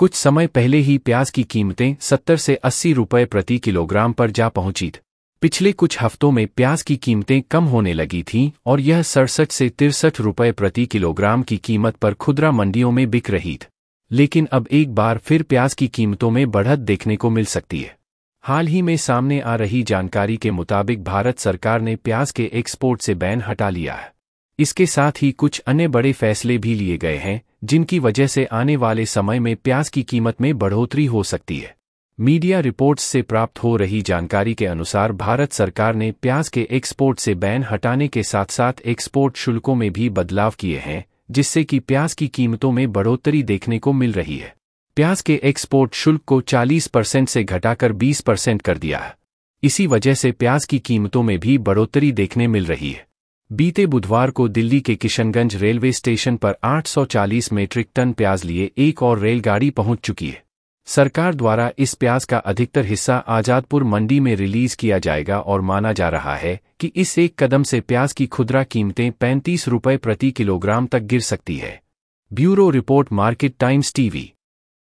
कुछ समय पहले ही प्याज की कीमतें 70 से 80 रुपए प्रति किलोग्राम पर जा पहुंची पिछले कुछ हफ्तों में प्याज की कीमतें कम होने लगी थीं और यह सड़सठ से तिरसठ रुपए प्रति किलोग्राम की कीमत पर खुदरा मंडियों में बिक रही थी लेकिन अब एक बार फिर प्याज की कीमतों में बढ़त देखने को मिल सकती है हाल ही में सामने आ रही जानकारी के मुताबिक भारत सरकार ने प्याज के एक्सपोर्ट से बैन हटा लिया है इसके साथ ही कुछ अन्य बड़े फैसले भी लिए गए हैं जिनकी वजह से आने वाले समय में प्याज की कीमत में बढ़ोतरी हो सकती है मीडिया रिपोर्ट्स से प्राप्त हो रही जानकारी के अनुसार भारत सरकार ने प्याज के एक्सपोर्ट से बैन हटाने के साथ साथ एक्सपोर्ट शुल्कों में भी बदलाव किए हैं जिससे कि प्याज की कीमतों में बढ़ोतरी देखने को मिल रही है प्याज के एक्सपोर्ट शुल्क को 40 परसेंट से घटाकर 20 परसेंट कर दिया है इसी वजह से प्याज की कीमतों में भी बढ़ोतरी देखने मिल रही है बीते बुधवार को दिल्ली के किशनगंज रेलवे स्टेशन पर 840 मीट्रिक टन प्याज लिए एक और रेलगाड़ी पहुंच चुकी है सरकार द्वारा इस प्याज का अधिकतर हिस्सा आजादपुर मंडी में रिलीज किया जाएगा और माना जा रहा है कि इस एक कदम से प्याज की खुदरा कीमतें पैंतीस रुपये प्रति किलोग्राम तक गिर सकती है bureau report market times TV